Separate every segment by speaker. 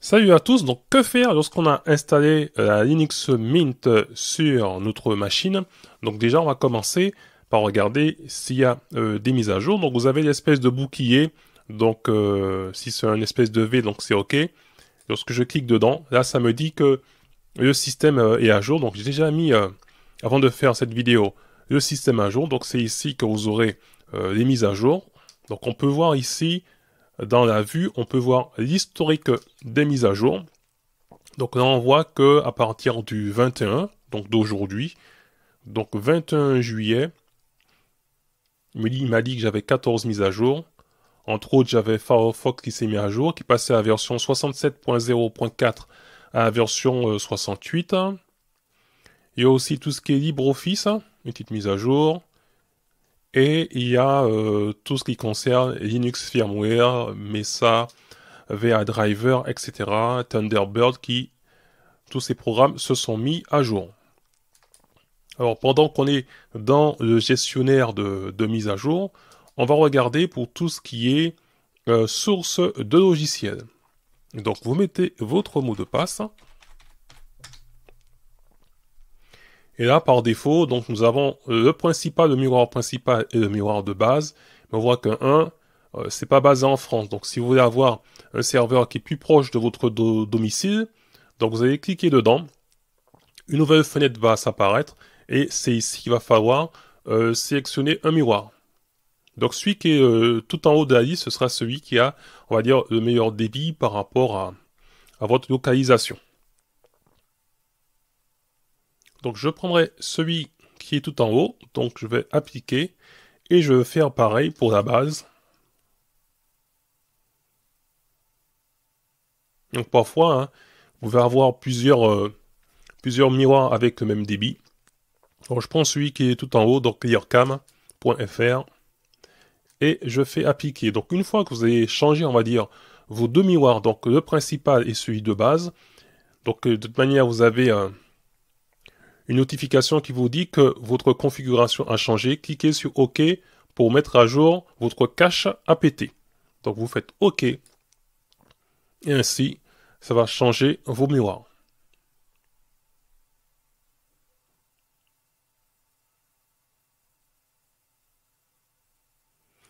Speaker 1: Salut à tous, donc que faire lorsqu'on a installé euh, la Linux Mint sur notre machine Donc déjà on va commencer par regarder s'il y a euh, des mises à jour. Donc vous avez l'espèce de bouclier, donc euh, si c'est un espèce de V donc c'est ok. Lorsque je clique dedans, là ça me dit que le système est à jour. Donc j'ai déjà mis, avant de faire cette vidéo, le système à jour. Donc c'est ici que vous aurez les mises à jour. Donc on peut voir ici dans la vue, on peut voir l'historique des mises à jour. Donc là, on voit que à partir du 21, donc d'aujourd'hui, donc 21 juillet, il m'a dit que j'avais 14 mises à jour. Entre autres, j'avais Firefox qui s'est mis à jour, qui passait à la version 67.0.4 à la version 68. Euh, il y a aussi tout ce qui est LibreOffice, hein, une petite mise à jour. Et il y a euh, tout ce qui concerne Linux Firmware, Mesa, VA Driver, etc. Thunderbird qui, tous ces programmes se sont mis à jour. Alors pendant qu'on est dans le gestionnaire de, mise à jour, on va regarder pour tout ce qui est euh, source de logiciel. Donc vous mettez votre mot de passe. Et là, par défaut, donc nous avons le principal, le miroir principal et le miroir de base. Mais on voit que euh, 1, c'est pas basé en France. Donc si vous voulez avoir un serveur qui est plus proche de votre domicile, donc vous allez cliquer dedans. Une nouvelle fenêtre va s'apparaître. Et c'est ici qu'il va falloir euh, sélectionner un miroir. Donc celui qui est euh, tout en haut de la liste, ce sera celui qui a, on va dire, le meilleur débit par rapport à, à votre localisation. Donc je prendrai celui qui est tout en haut, donc je vais appliquer et je vais faire pareil pour la base. Donc parfois, hein, vous pouvez avoir plusieurs, euh, plusieurs miroirs avec le même débit. Donc je prends celui qui est tout en haut, donc clearcam.fr, et je fais appliquer. Donc une fois que vous avez changé, on va dire, vos deux miroirs, donc le principal et celui de base, donc euh, de toute manière vous avez euh, une notification qui vous dit que votre configuration a changé. Cliquez sur OK pour mettre à jour votre cache APT. Donc vous faites OK. Et ainsi, ça va changer vos miroirs.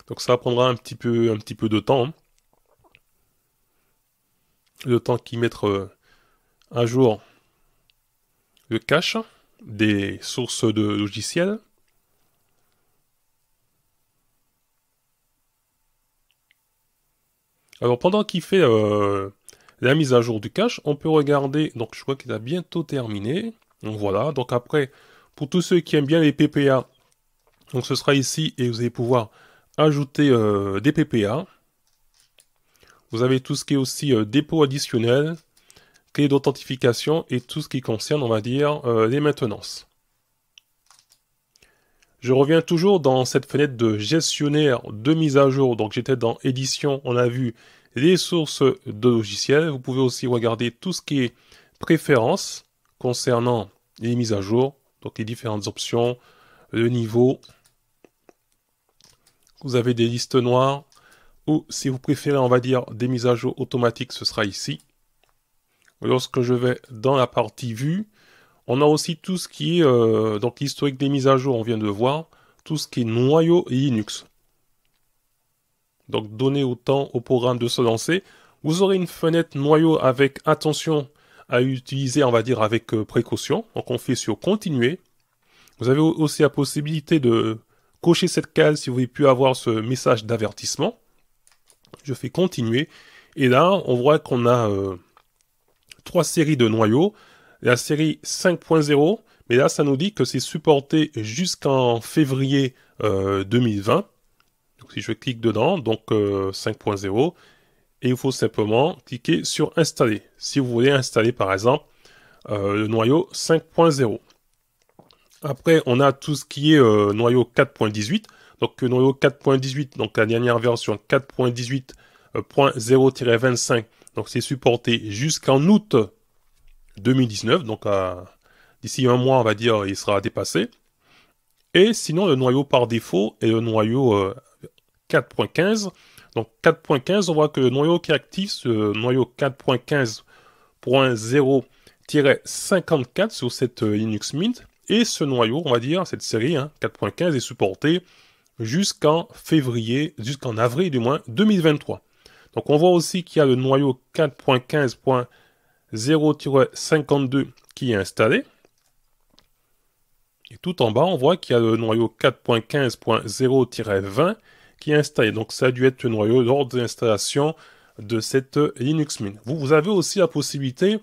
Speaker 1: Donc ça prendra un petit peu, un petit peu de temps. Hein. Le temps qui mettre euh, à jour le cache des sources de logiciels. Alors pendant qu'il fait euh, la mise à jour du cache, on peut regarder, donc je crois qu'il a bientôt terminé. Donc voilà, donc après, pour tous ceux qui aiment bien les PPA, donc ce sera ici et vous allez pouvoir ajouter euh, des PPA. Vous avez tout ce qui est aussi euh, dépôt additionnel, d'authentification et tout ce qui concerne, on va dire, euh, les maintenances. Je reviens toujours dans cette fenêtre de gestionnaire de mise à jour. Donc j'étais dans édition, on a vu les sources de logiciels. Vous pouvez aussi regarder tout ce qui est préférences concernant les mises à jour, donc les différentes options, le niveau. Vous avez des listes noires ou si vous préférez, on va dire, des mises à jour automatiques, ce sera ici. Lorsque je vais dans la partie vue, on a aussi tout ce qui est euh, donc l'historique des mises à jour, on vient de voir, tout ce qui est noyau et Linux. Donc donner autant au programme de se lancer. Vous aurez une fenêtre noyau avec attention à utiliser, on va dire, avec euh, précaution. Donc on fait sur continuer. Vous avez aussi la possibilité de cocher cette case si vous avez pu avoir ce message d'avertissement. Je fais continuer. Et là, on voit qu'on a euh, trois séries de noyaux. La série 5.0, mais là, ça nous dit que c'est supporté jusqu'en février 2020. Euh, donc, si je clique dedans, donc 5.0, euh, et il faut simplement cliquer sur installer. Si vous voulez installer, par exemple, euh, le noyau 5.0. Après, on a tout ce qui est noyau 4.18. Donc, noyau 4.18, donc la dernière version 4.18.0-25 donc c'est supporté jusqu'en août 2019, donc d'ici un mois on va dire il sera dépassé. Et sinon le noyau par défaut est le noyau 4.15. Euh, donc 4.15, on voit que le noyau qui est actif, ce noyau 4.15.0-54 sur cette euh, Linux Mint, et ce noyau, on va dire, cette série 4.15 hein, est supporté jusqu'en février, jusqu'en avril du moins 2023. Donc on voit aussi qu'il y a le noyau 4.15.0-52 qui est installé. Et tout en bas, on voit qu'il y a le noyau 4.15.0-20 qui est installé. Donc ça a dû être le noyau lors de l'installation de cette Linux Mint. Vous, avez aussi la possibilité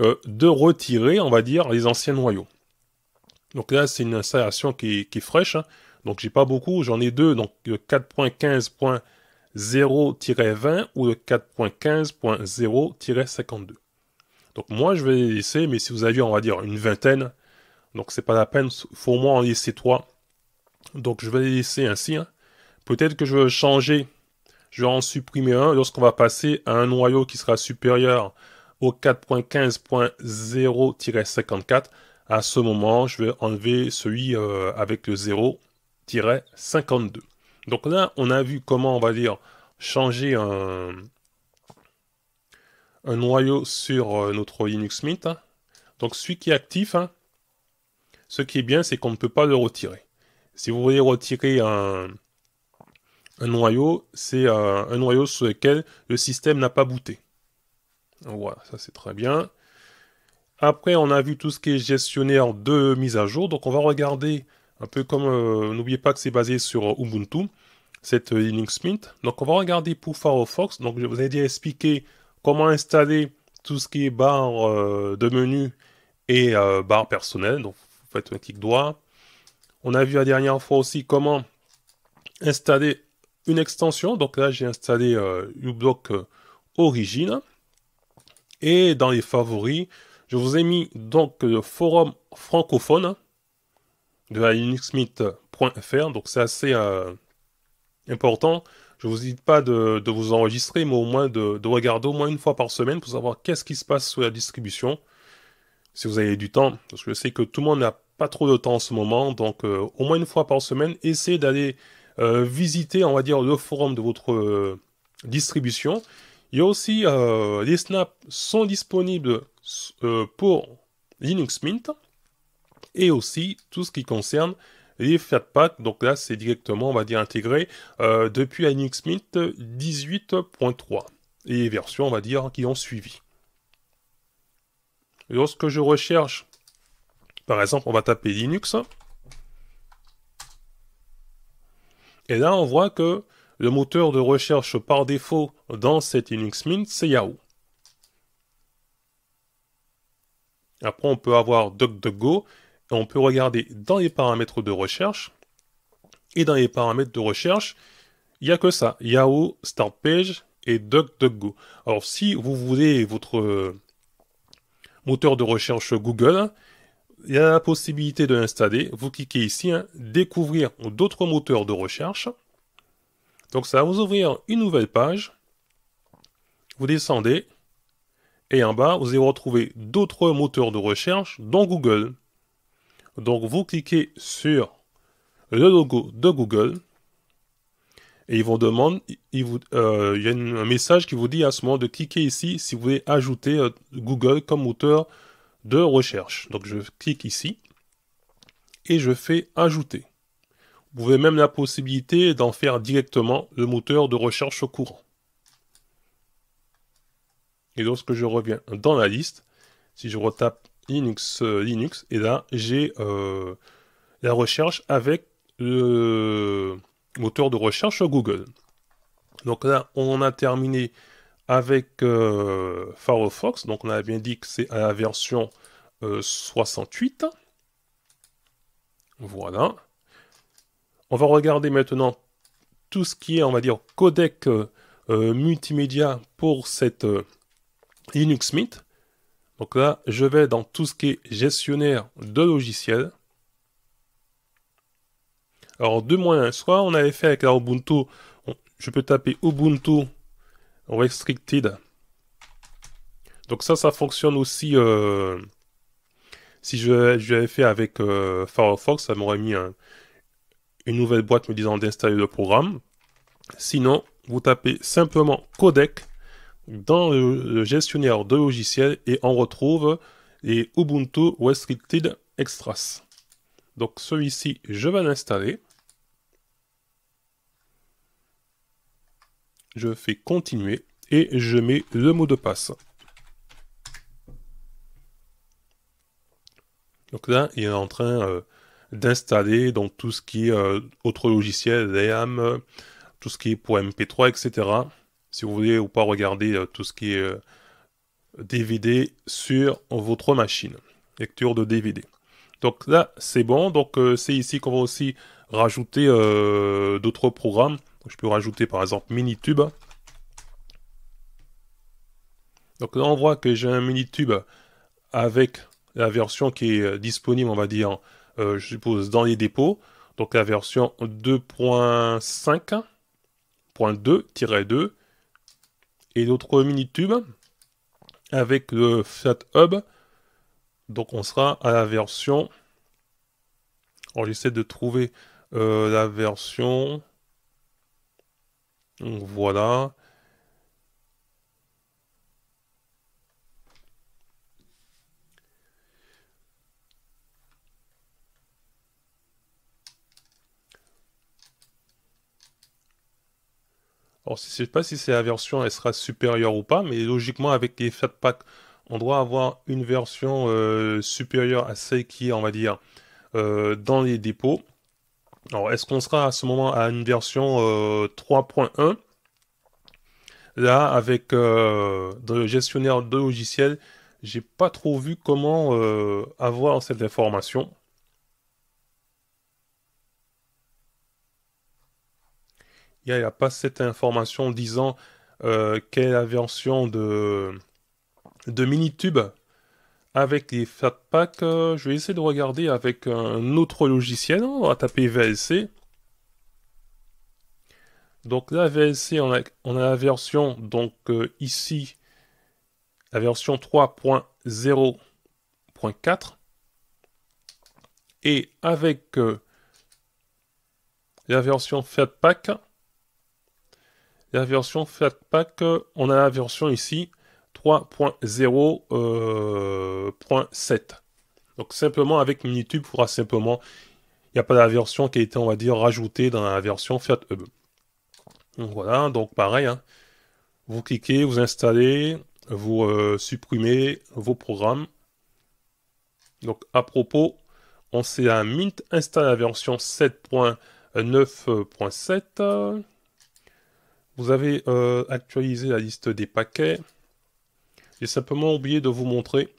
Speaker 1: euh, de retirer, on va dire, les anciens noyaux. Donc là, c'est une installation qui, est fraîche. Donc, hein. Donc j'ai pas beaucoup, j'en ai deux. Donc 4.15.0 0-20 ou le 4.15.0-52. Donc moi, je vais les laisser, mais si vous aviez, on va dire, une vingtaine, donc c'est pas la peine, faut au moins en laisser trois. Donc je vais les laisser ainsi. Hein. Peut-être que je vais changer, je vais en supprimer un lorsqu'on va passer à un noyau qui sera supérieur au 4.15.0-54. À ce moment, je vais enlever celui euh, avec le 0-52. Donc là, on a vu comment, on va dire, changer un, noyau sur euh, notre Linux Mint. Hein. Donc celui qui est actif, hein, ce qui est bien, c'est qu'on ne peut pas le retirer. Si vous voulez retirer un, noyau, c'est euh, un noyau sur lequel le système n'a pas booté. Voilà, ça c'est très bien. Après, on a vu tout ce qui est gestionnaire de mise à jour. Donc on va regarder un peu comme, euh, n'oubliez pas que c'est basé sur euh, Ubuntu, cette euh, Linux Mint. Donc on va regarder pour Firefox. Donc je vous ai déjà expliqué comment installer tout ce qui est barre de menu et barre personnelle. Donc vous faites un clic droit. On a vu la dernière fois aussi comment installer une extension. Donc là j'ai installé uBlock Origin. Et dans les favoris, je vous ai mis donc le forum francophone de la Donc c'est assez euh, important. Je ne vous dis pas de, vous enregistrer, mais au moins de, regarder au moins une fois par semaine pour savoir qu'est-ce qui se passe sur la distribution. Si vous avez du temps, parce que je sais que tout le monde n'a pas trop de temps en ce moment, donc euh, au moins une fois par semaine, essayez d'aller euh, visiter, on va dire, le forum de votre distribution. Il y a aussi, les snaps sont disponibles pour Linux Mint et aussi tout ce qui concerne les flat Donc là, c'est directement, on va dire, intégré euh, depuis Linux Mint 18.3 et les versions, on va dire, qui ont suivi. lorsque je recherche, par exemple, on va taper Linux. Et là, on voit que le moteur de recherche par défaut dans cette Linux Mint, c'est Yahoo. Après, on peut avoir DuckDuckGo on peut regarder dans les paramètres de recherche. Et dans les paramètres de recherche, il n'y a que ça. Yahoo, Start Page et DuckDuckGo. Alors si vous voulez votre euh, moteur de recherche Google, il y a la possibilité de l'installer. Vous cliquez ici, hein, découvrir d'autres moteurs de recherche. Donc ça va vous ouvrir une nouvelle page. Vous descendez. Et en bas, vous allez retrouver d'autres moteurs de recherche, dont Google. Donc vous cliquez sur le logo de Google et ils vont il, vous, euh, il y a un message qui vous dit à ce moment de cliquer ici si vous voulez ajouter euh, Google comme moteur de recherche. Donc je clique ici et je fais ajouter. Vous avez même la possibilité d'en faire directement le moteur de recherche au courant. Et lorsque je reviens dans la liste, si je retape Linux, euh, Linux, et là j'ai euh, la recherche avec le moteur de recherche Google. Donc là, on a terminé avec euh, Firefox. Donc on a bien dit que c'est à la version 68. Voilà. On va regarder maintenant tout ce qui est, on va dire, codec multimédia pour cette Linux Mint. Donc là, je vais dans tout ce qui est gestionnaire de logiciel. Alors, deux moyens. Hein. Soit on avait fait avec la Ubuntu, je peux taper Ubuntu Restricted. Donc ça, ça fonctionne aussi. Euh, si je, l'avais fait avec euh, Firefox, ça m'aurait mis une nouvelle boîte me disant d'installer le programme. Sinon, vous tapez simplement codec dans le, gestionnaire de logiciels et on retrouve les Ubuntu Restricted Extras. Donc celui-ci, je vais l'installer. Je fais continuer et je mets le mot de passe. Donc là, il est en train euh, d'installer tout ce qui est euh, autre logiciel, RAM, tout ce qui est pour MP3, etc si vous voulez ou pas regarder euh, tout ce qui est DVD euh, sur votre machine. Lecture de DVD. Donc là, c'est bon. Donc euh, c'est ici qu'on va aussi rajouter d'autres programmes. je peux rajouter par exemple Minitube. Donc là, on voit que j'ai un Minitube avec la version qui est disponible, on va dire, je suppose, dans les dépôts. Donc la version 2.5.2-2 et mini tubes avec le Flat Hub. Donc on sera à la version. Alors oh, j'essaie de trouver euh, la version. Donc, voilà. Alors, je ne sais pas si c'est la version, elle sera supérieure ou pas, mais logiquement, avec les fatpack, on doit avoir une version euh, supérieure à celle qui est, on va dire, euh, dans les dépôts. Alors, est-ce qu'on sera à ce moment à une version 3.1 euh, Là, avec le gestionnaire de logiciels, j'ai pas trop vu comment avoir cette information. il n'y a pas cette information disant euh, quelle est la version de, de Minitube avec les Fatpacks. Euh, je vais essayer de regarder avec un autre logiciel. On va taper VLC. Donc là, VLC, on a, on a la version, donc euh, ici, la version 3.0.4. Et avec la version Fatpack la version Flatpak, on a la version ici 3.0.7. Euh, donc simplement avec Minitube, il simplement... Il n'y a pas la version qui a été, on va dire, rajoutée dans la version FlatHub. voilà, donc pareil. Hein. Vous cliquez, vous installez, vous euh, supprimez vos programmes. Donc à propos, on sait un Mint installe la version 7.9.7. Vous avez euh, actualisé la liste des paquets. J'ai simplement oublié de vous montrer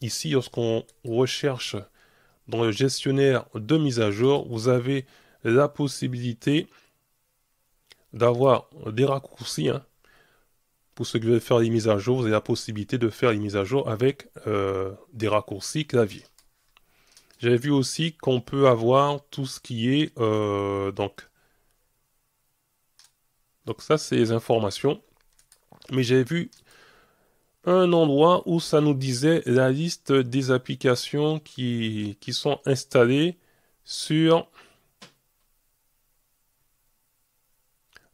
Speaker 1: ici, lorsqu'on recherche dans le gestionnaire de mise à jour, vous avez la possibilité d'avoir des raccourcis. Hein. Pour ceux qui veulent faire les mises à jour, vous avez la possibilité de faire les mises à jour avec euh, des raccourcis clavier. J'avais vu aussi qu'on peut avoir tout ce qui est euh, donc donc ça, c'est les informations. Mais j'ai vu un endroit où ça nous disait la liste des applications qui, sont installées sur,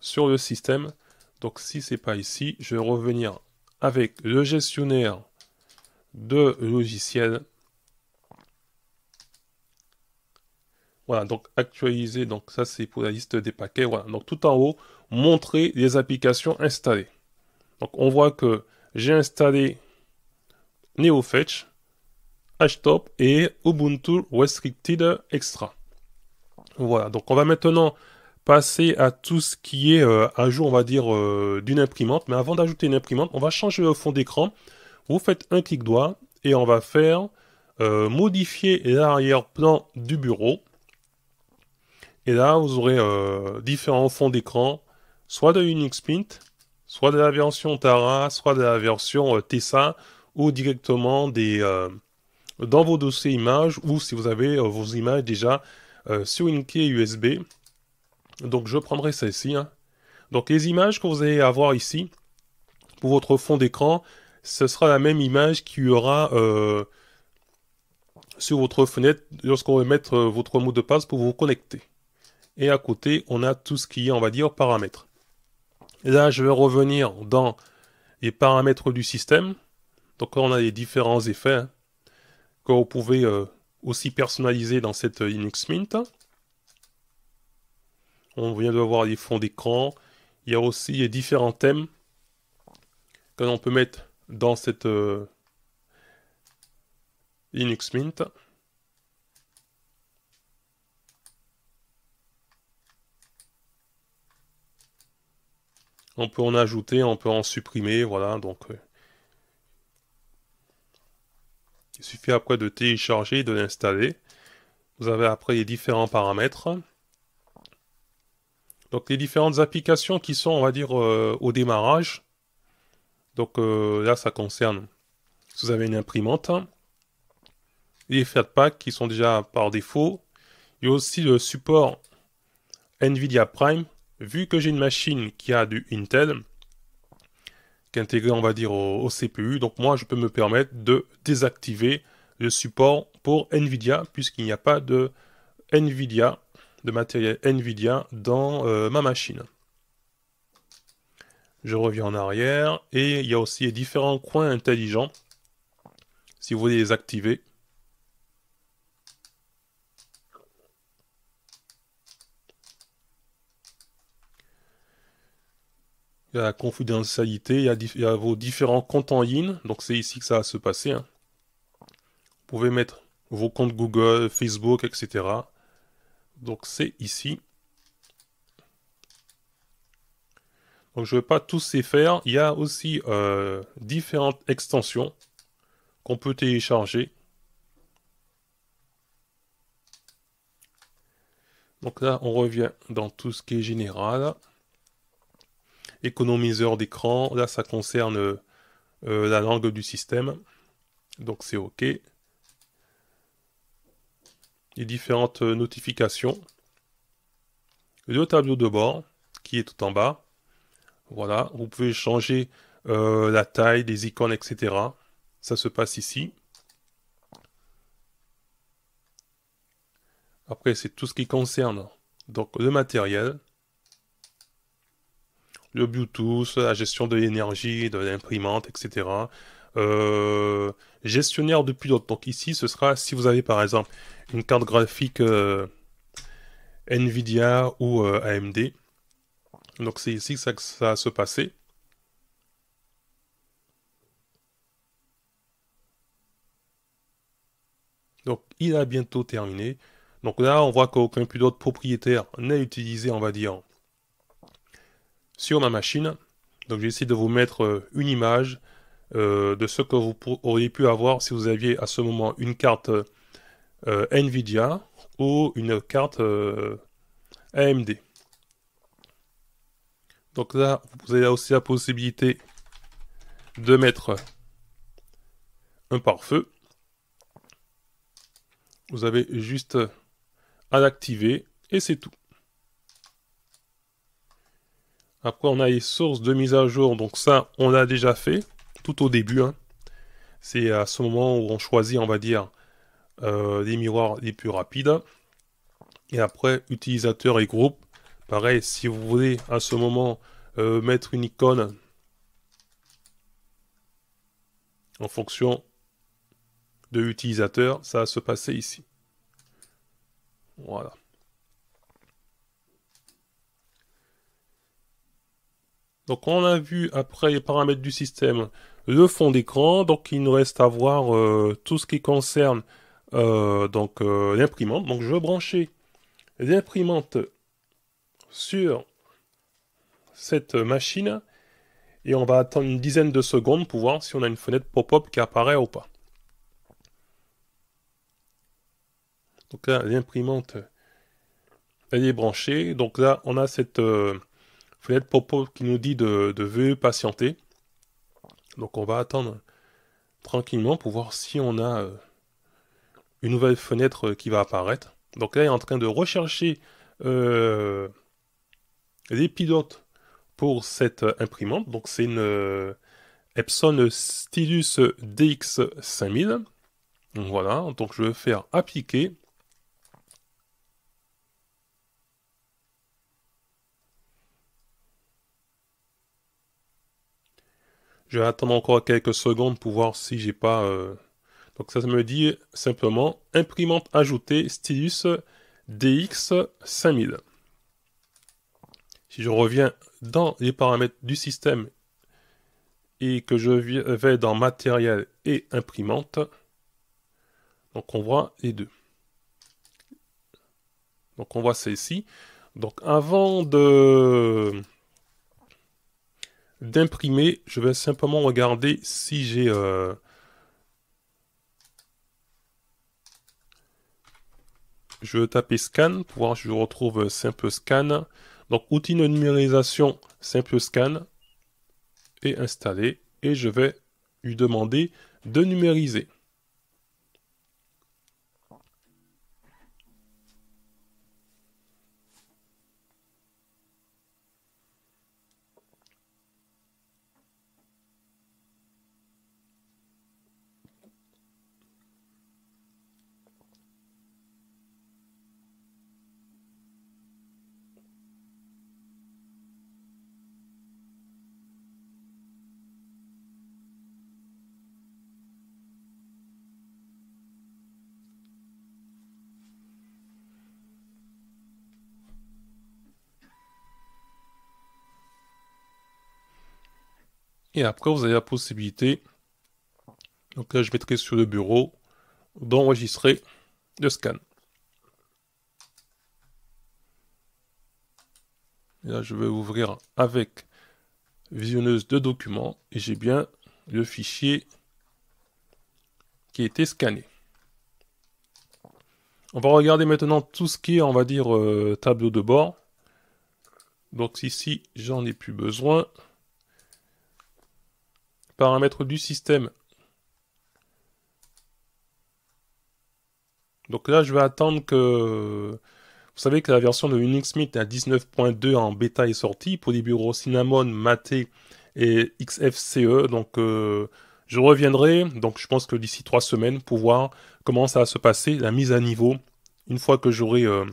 Speaker 1: sur le système. Donc si ce n'est pas ici, je vais revenir avec le gestionnaire de logiciels. Voilà, donc actualiser, donc ça c'est pour la liste des paquets. Voilà, donc tout en haut, montrer les applications installées. Donc on voit que j'ai installé NeoFetch, HTOP et Ubuntu Restricted Extra. Voilà, donc on va maintenant passer à tout ce qui est euh, à jour, on va dire, euh, d'une imprimante. Mais avant d'ajouter une imprimante, on va changer le fond d'écran. Vous faites un clic droit et on va faire euh, modifier l'arrière-plan du bureau. Et là, vous aurez euh, différents fonds d'écran, soit de Unix Mint, soit de la version Tara, soit de la version euh, Tessa, ou directement euh, dans vos dossiers images, ou si vous avez vos images déjà sur une clé USB. Donc je prendrai celle-ci. Hein. Donc les images que vous allez avoir ici, pour votre fond d'écran, ce sera la même image qu'il y aura sur votre fenêtre lorsqu'on va mettre votre mot de passe pour vous connecter et à côté on a tout ce qui est on va dire paramètres. là je vais revenir dans les paramètres du système. Donc on a les différents effets hein, que vous pouvez euh, aussi personnaliser dans cette euh, Linux Mint. On vient de voir les fonds d'écran. Il y a aussi les différents thèmes que l'on peut mettre dans cette euh, Linux Mint. On peut en ajouter, on peut en supprimer, voilà, donc... Euh. il suffit après de télécharger et de l'installer. Vous avez après les différents paramètres. Donc les différentes applications qui sont, on va dire, euh, au démarrage. Donc euh, là, ça concerne, si vous avez une imprimante, les Pack qui sont déjà par défaut. Il y a aussi le support NVIDIA Prime vu que j'ai une machine qui a du Intel, qui est intégrée, on va dire, au, CPU, donc moi, je peux me permettre de désactiver le support pour NVIDIA, puisqu'il n'y a pas de NVIDIA, de matériel NVIDIA dans euh, ma machine. Je reviens en arrière, et il y a aussi les différents coins intelligents. Si vous voulez les activer, la confidentialité il y a vos différents comptes en ligne. Donc c'est ici que ça va se passer. Hein. Vous pouvez mettre vos comptes Google, Facebook, etc. Donc c'est ici. Donc je vais pas tous les faire. Il y a aussi euh, différentes extensions qu'on peut télécharger. Donc là, on revient dans tout ce qui est général économiseur d'écran. Là, ça concerne euh, la langue du système. Donc c'est OK. Les différentes notifications. Le tableau de bord qui est tout en bas. Voilà, vous pouvez changer euh, la taille des icônes, etc. Ça se passe ici. Après, c'est tout ce qui concerne donc, le matériel le Bluetooth, la gestion de l'énergie, de l'imprimante, etc. Euh, gestionnaire de pilotes. Donc ici, ce sera si vous avez par exemple une carte graphique euh, Nvidia ou euh, AMD. Donc c'est ici que ça, que ça, va se passer. Donc il a bientôt terminé. Donc là, on voit qu'aucun pilote propriétaire n'est utilisé, on va dire, sur ma machine. Donc j'ai essayé de vous mettre euh, une image euh, de ce que vous auriez pu avoir si vous aviez à ce moment une carte euh, Nvidia ou une carte AMD. Donc là, vous avez aussi la possibilité de mettre un pare-feu. Vous avez juste à l'activer et c'est tout. Après, on a les sources de mise à jour. Donc ça, on l'a déjà fait tout au début. Hein. C'est à ce moment où on choisit, on va dire, euh, les miroirs les plus rapides. Et après, utilisateurs et groupes. Pareil, si vous voulez à ce moment euh, mettre une icône en fonction de l'utilisateur, ça va se passer ici. Voilà. Donc on a vu après les paramètres du système le fond d'écran. Donc il nous reste à voir euh, tout ce qui concerne euh, donc euh, l'imprimante. Donc je vais brancher l'imprimante sur cette machine et on va attendre une dizaine de secondes pour voir si on a une fenêtre pop-up qui apparaît ou pas. Donc là l'imprimante elle est branchée. Donc là on a cette fenêtre Popo qui nous dit de, de patienter. Donc on va attendre tranquillement pour voir si on a euh, une nouvelle fenêtre euh, qui va apparaître. Donc là, il est en train de rechercher euh, les pilotes pour cette imprimante. Donc c'est une Epson Stylus DX5000. Donc voilà, donc je vais faire appliquer. Je attendre encore quelques secondes pour voir si j'ai pas... Euh, donc ça me dit simplement imprimante ajoutée stylus DX5000. Si je reviens dans les paramètres du système et que je vais dans matériel et imprimante, donc on voit les deux. Donc on voit celle-ci. Donc avant de d'imprimer. Je vais simplement regarder si j'ai... Euh, je vais taper scan pour voir si je retrouve simple scan. Donc outil de numérisation, simple scan et installer. Et je vais lui demander de numériser. Et après, vous avez la possibilité, donc là je mettrai sur le bureau, d'enregistrer le scan. Et là, je vais ouvrir avec visionneuse de documents et j'ai bien le fichier qui a été scanné. On va regarder maintenant tout ce qui est, on va dire, euh, tableau de bord. Donc ici, j'en ai plus besoin. Paramètres du système. Donc là, je vais attendre que... Vous savez que la version de Unix Mint à 19.2 en bêta est sortie pour les bureaux Cinnamon, Mate et XFCE. Donc euh, je reviendrai, donc je pense que d'ici trois semaines, pour voir comment ça va se passer, la mise à niveau, une fois que j'aurai euh,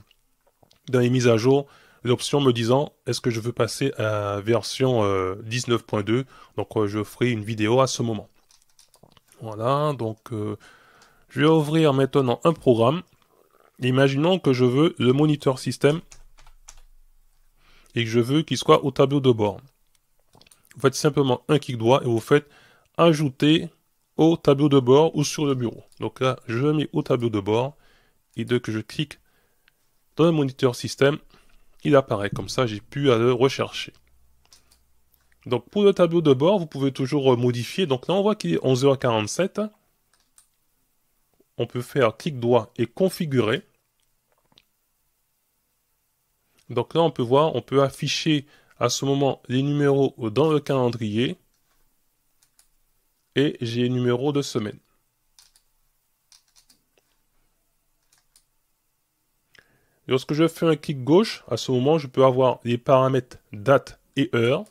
Speaker 1: dans les mises à jour, l'option me disant est-ce que je veux passer à version 19.2. Euh, donc euh, je ferai une vidéo à ce moment. Voilà, donc euh, je vais ouvrir maintenant un programme. Imaginons que je veux le moniteur système et que je veux qu'il soit au tableau de bord. Vous faites simplement un clic droit et vous faites ajouter au tableau de bord ou sur le bureau. Donc là, je mets au tableau de bord et dès que je clique dans le moniteur système, il apparaît. Comme ça, j'ai pu le rechercher. Donc pour le tableau de bord, vous pouvez toujours euh, modifier. Donc là, on voit qu'il est 11h47. On peut faire clic droit et configurer. Donc là, on peut voir, on peut afficher à ce moment les numéros dans le calendrier et j'ai les de semaine. Lorsque je fais un clic gauche, à ce moment, je peux avoir les paramètres date et heure.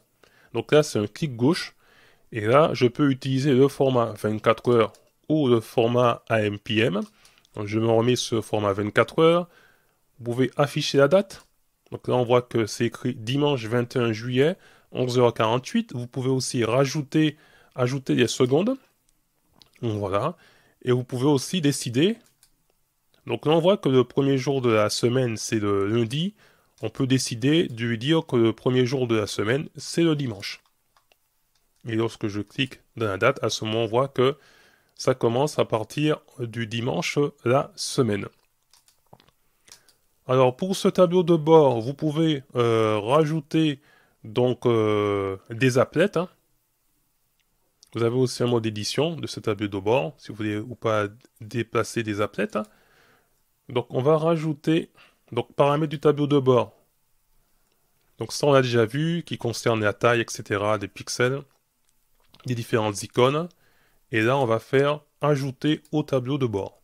Speaker 1: Donc là, c'est un clic gauche. Et là, je peux utiliser le format 24 heures ou le format AMPM. Donc, je me remets ce format 24 heures. Vous pouvez afficher la date. Donc là, on voit que c'est écrit dimanche 21 juillet, 11h48. Vous pouvez aussi rajouter, ajouter des secondes. voilà. Et vous pouvez aussi décider donc là, on voit que le premier jour de la semaine, c'est le lundi. On peut décider de lui dire que le premier jour de la semaine, c'est le dimanche. Et lorsque je clique dans la date, à ce moment, on voit que ça commence à partir du dimanche la semaine. Alors pour ce tableau de bord, vous pouvez euh, rajouter donc euh, des applets. Hein. Vous avez aussi un mode édition de ce tableau de bord, si vous voulez ou pas déplacer des applets. Hein. Donc on va rajouter donc paramètres du tableau de bord. Donc ça on a déjà vu, qui concerne la taille, etc. des pixels, des différentes icônes. Et là on va faire ajouter au tableau de bord.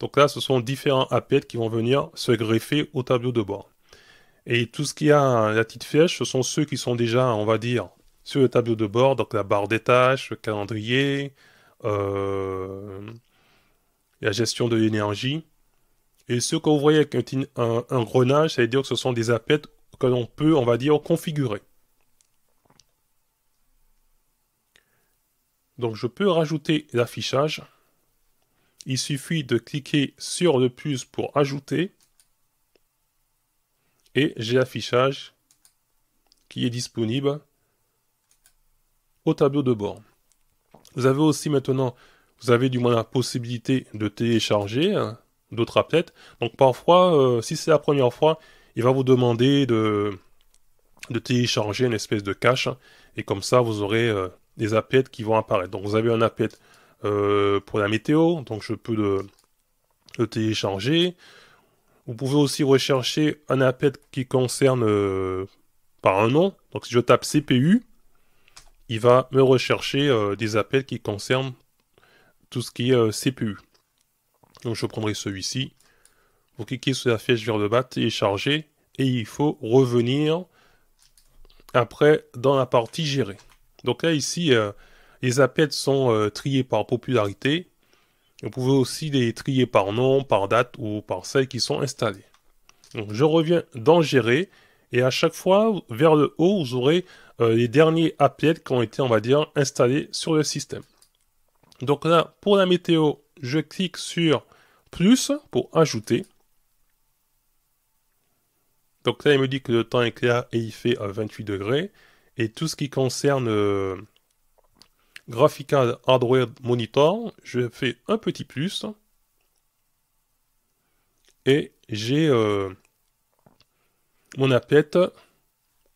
Speaker 1: Donc là ce sont différents appels qui vont venir se greffer au tableau de bord. Et tout ce qui a la petite flèche, ce sont ceux qui sont déjà, on va dire, sur le tableau de bord, donc la barre des tâches, le calendrier, euh, la gestion de l'énergie. Et ce que vous voyez avec un, grenage, ça veut dire que ce sont des appels que l'on peut, on va dire, configurer. Donc je peux rajouter l'affichage. Il suffit de cliquer sur le plus pour ajouter. Et j'ai l'affichage qui est disponible au tableau de bord. Vous avez aussi maintenant, vous avez du moins la possibilité de télécharger hein, d'autres peut Donc parfois, euh, si c'est la première fois, il va vous demander de, de télécharger une espèce de cache. Hein, et comme ça, vous aurez euh, des appels qui vont apparaître. Donc vous avez un appel euh, pour la météo, donc je peux le, le, télécharger. Vous pouvez aussi rechercher un appel qui concerne par un nom. Donc si je tape CPU, il va me rechercher des appels qui concernent tout ce qui est CPU. Donc je prendrai celui-ci. Vous cliquez sur la flèche vers le bas, télécharger, et il faut revenir après dans la partie gérer. Donc là ici, euh, les appels sont euh, triés par popularité. Vous pouvez aussi les trier par nom, par date ou par celles qui sont installées. Donc je reviens dans gérer et à chaque fois vers le haut, vous aurez euh, les derniers appels qui ont été, on va dire, installés sur le système. Donc là, pour la météo, je clique sur plus pour ajouter. Donc là, il me dit que le temps est clair et il fait à 28 degrés. Et tout ce qui concerne euh, Graphical Hardware Monitor, je fais un petit plus. Et j'ai euh, mon applet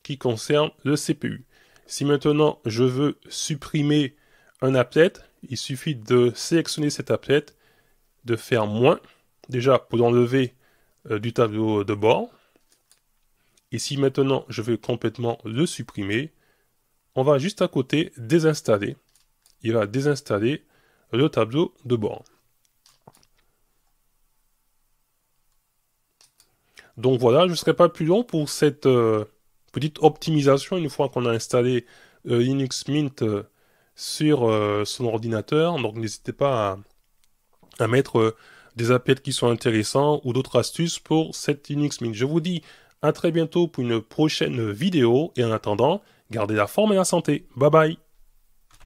Speaker 1: qui concerne le CPU. Si maintenant je veux supprimer un applet, il suffit de sélectionner cet applet, de faire moins, déjà pour l'enlever euh, du tableau de bord. Et si maintenant je veux complètement le supprimer, on va juste à côté désinstaller. Il va désinstaller le tableau de bord. Donc voilà, je ne serai pas plus long pour cette euh, petite optimisation. Une fois qu'on a installé euh, Linux Mint sur euh, son ordinateur. Donc n'hésitez pas à, mettre euh, des appels qui sont intéressants ou d'autres astuces pour cette Linux Mint. Je vous dis à très bientôt pour une prochaine vidéo et en attendant, gardez la forme et la santé. Bye bye